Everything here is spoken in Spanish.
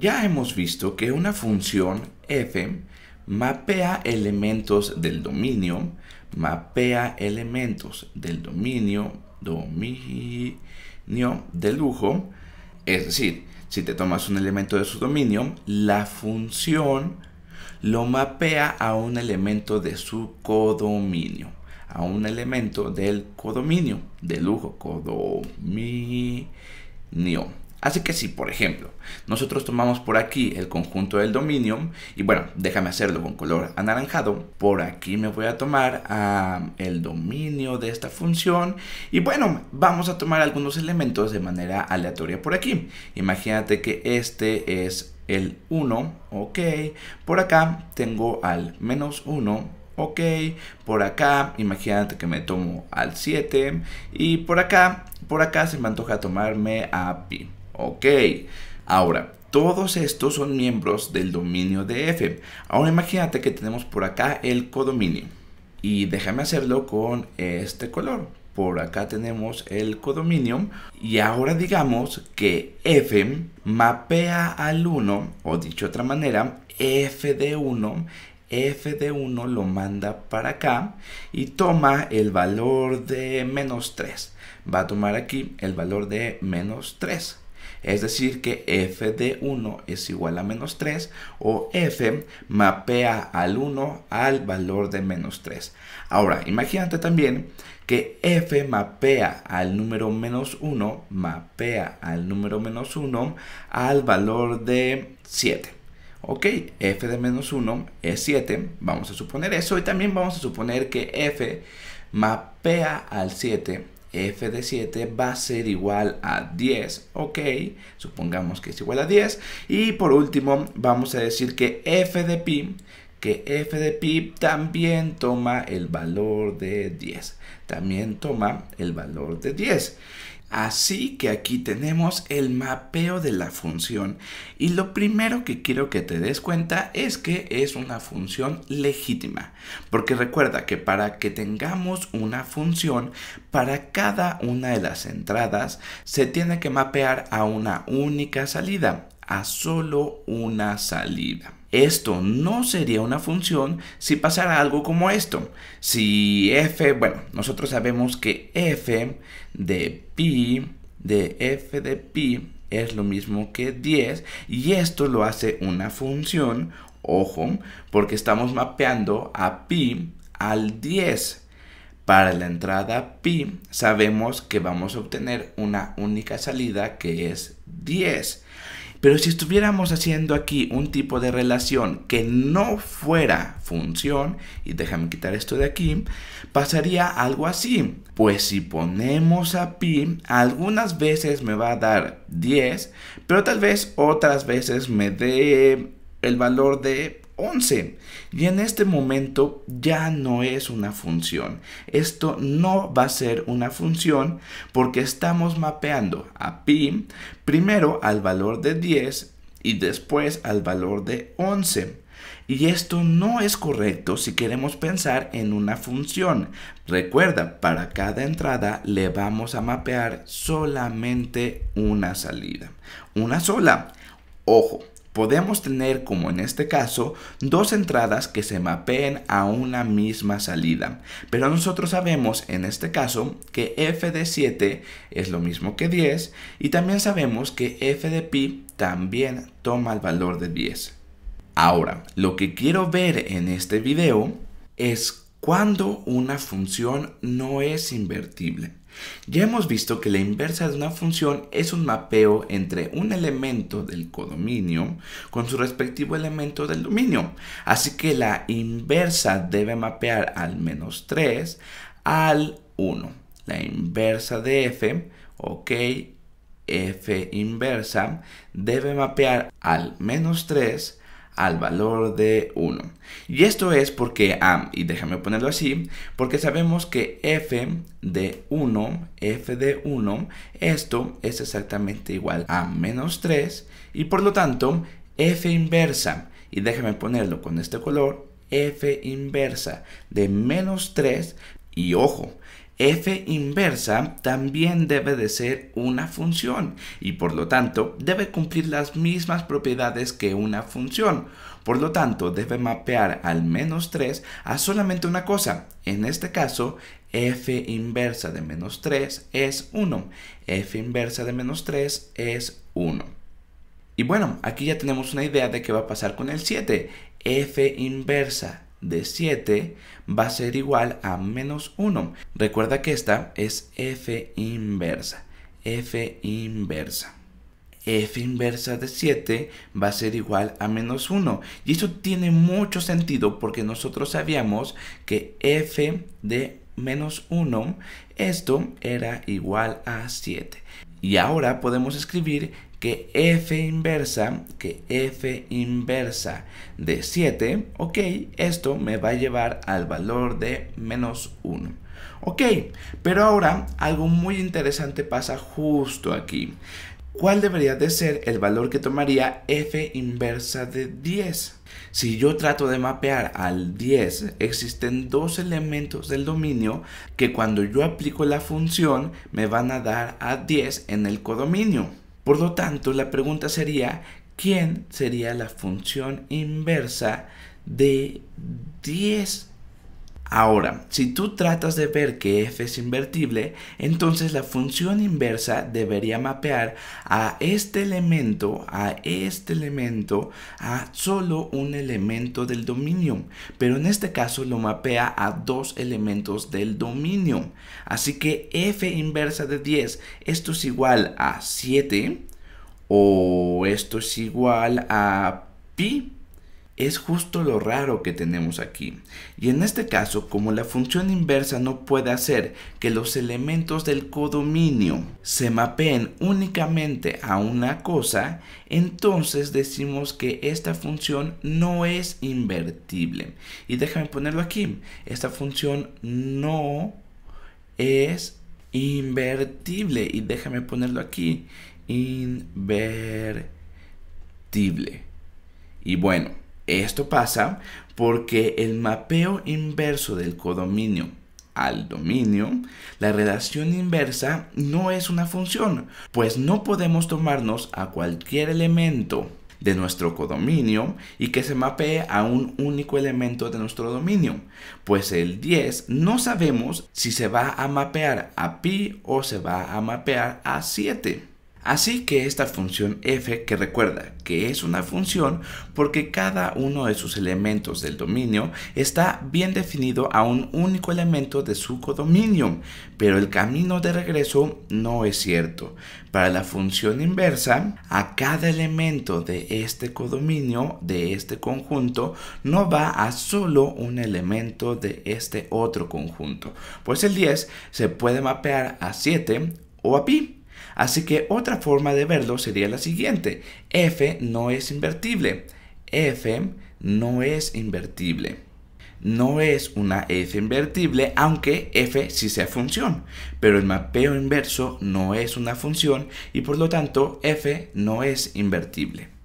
Ya hemos visto que una función f mapea elementos del dominio, mapea elementos del dominio, dominio de lujo, es decir, si te tomas un elemento de su dominio, la función lo mapea a un elemento de su codominio, a un elemento del codominio, de lujo, codominio. Así que si, por ejemplo, nosotros tomamos por aquí el conjunto del dominio y bueno, déjame hacerlo con color anaranjado, por aquí me voy a tomar el dominio de esta función, y bueno, vamos a tomar algunos elementos de manera aleatoria por aquí. Imagínate que este es el 1, ok, por acá tengo al menos 1, ok, por acá, imagínate que me tomo al 7 y por acá, por acá se me antoja tomarme a pi. Ok, ahora, todos estos son miembros del dominio de F. Ahora imagínate que tenemos por acá el codominio. Y déjame hacerlo con este color. Por acá tenemos el codominio. Y ahora digamos que F mapea al 1, o dicho de otra manera, F de 1 f de 1 lo manda para acá y toma el valor de menos 3. Va a tomar aquí el valor de menos 3. Es decir, que f de 1 es igual a menos 3 o f mapea al 1 al valor de menos 3. Ahora, imagínate también que f mapea al número menos 1, mapea al número menos 1 al valor de 7. Ok, f de menos 1 es 7, vamos a suponer eso y también vamos a suponer que f mapea al 7 f de 7 va a ser igual a 10, ok, supongamos que es igual a 10. Y por último, vamos a decir que f de pi que f de pip también toma el valor de 10. También toma el valor de 10. Así que aquí tenemos el mapeo de la función y lo primero que quiero que te des cuenta es que es una función legítima, porque recuerda que para que tengamos una función, para cada una de las entradas se tiene que mapear a una única salida, a solo una salida. Esto no sería una función si pasara algo como esto. Si f, bueno, nosotros sabemos que f de pi, de f de pi es lo mismo que 10 y esto lo hace una función, ojo, porque estamos mapeando a pi al 10. Para la entrada pi sabemos que vamos a obtener una única salida que es 10. Pero si estuviéramos haciendo aquí un tipo de relación que no fuera función, y déjame quitar esto de aquí, pasaría algo así. Pues si ponemos a pi, algunas veces me va a dar 10, pero tal vez otras veces me dé el valor de 11. Y en este momento ya no es una función. Esto no va a ser una función porque estamos mapeando a pi primero al valor de 10 y después al valor de 11. Y esto no es correcto si queremos pensar en una función. Recuerda, para cada entrada le vamos a mapear solamente una salida. Una sola. Ojo, podemos tener, como en este caso, dos entradas que se mapeen a una misma salida. Pero nosotros sabemos, en este caso, que f de 7 es lo mismo que 10 y también sabemos que f de pi también toma el valor de 10. Ahora, lo que quiero ver en este video es cuando una función no es invertible. Ya hemos visto que la inversa de una función es un mapeo entre un elemento del codominio con su respectivo elemento del dominio. Así que la inversa debe mapear al menos 3 al 1. La inversa de f, ok, f inversa, debe mapear al menos 3 al valor de 1. Y esto es porque, ah, y déjame ponerlo así, porque sabemos que f de 1, f de 1, esto es exactamente igual a menos 3 y por lo tanto f inversa, y déjame ponerlo con este color, f inversa de menos 3 y ojo, f inversa también debe de ser una función y por lo tanto debe cumplir las mismas propiedades que una función. Por lo tanto debe mapear al menos 3 a solamente una cosa. En este caso f inversa de menos 3 es 1. f inversa de menos 3 es 1. Y bueno, aquí ya tenemos una idea de qué va a pasar con el 7. f inversa de 7 va a ser igual a menos 1. Recuerda que esta es F inversa. F inversa. F inversa de 7 va a ser igual a menos 1. Y eso tiene mucho sentido porque nosotros sabíamos que F de menos 1, esto era igual a 7. Y ahora podemos escribir que F inversa, que F inversa de 7, ok, esto me va a llevar al valor de menos 1. Ok, pero ahora algo muy interesante pasa justo aquí. ¿Cuál debería de ser el valor que tomaría f inversa de 10? Si yo trato de mapear al 10, existen dos elementos del dominio que cuando yo aplico la función me van a dar a 10 en el codominio. Por lo tanto, la pregunta sería, ¿quién sería la función inversa de 10 Ahora, si tú tratas de ver que f es invertible, entonces la función inversa debería mapear a este elemento, a este elemento, a solo un elemento del dominio. Pero en este caso lo mapea a dos elementos del dominio. Así que f inversa de 10, esto es igual a 7 o esto es igual a pi es justo lo raro que tenemos aquí. Y en este caso, como la función inversa no puede hacer que los elementos del codominio se mapeen únicamente a una cosa, entonces decimos que esta función no es invertible. Y déjame ponerlo aquí. Esta función no es invertible. Y déjame ponerlo aquí. Invertible. Y bueno. Esto pasa porque el mapeo inverso del codominio al dominio, la relación inversa no es una función, pues no podemos tomarnos a cualquier elemento de nuestro codominio y que se mapee a un único elemento de nuestro dominio, pues el 10 no sabemos si se va a mapear a pi o se va a mapear a 7. Así que esta función f que recuerda que es una función porque cada uno de sus elementos del dominio está bien definido a un único elemento de su codominio, pero el camino de regreso no es cierto. Para la función inversa, a cada elemento de este codominio, de este conjunto, no va a solo un elemento de este otro conjunto, pues el 10 se puede mapear a 7 o a pi. Así que otra forma de verlo sería la siguiente. F no es invertible. F no es invertible. No es una F invertible, aunque F sí sea función. Pero el mapeo inverso no es una función y por lo tanto F no es invertible.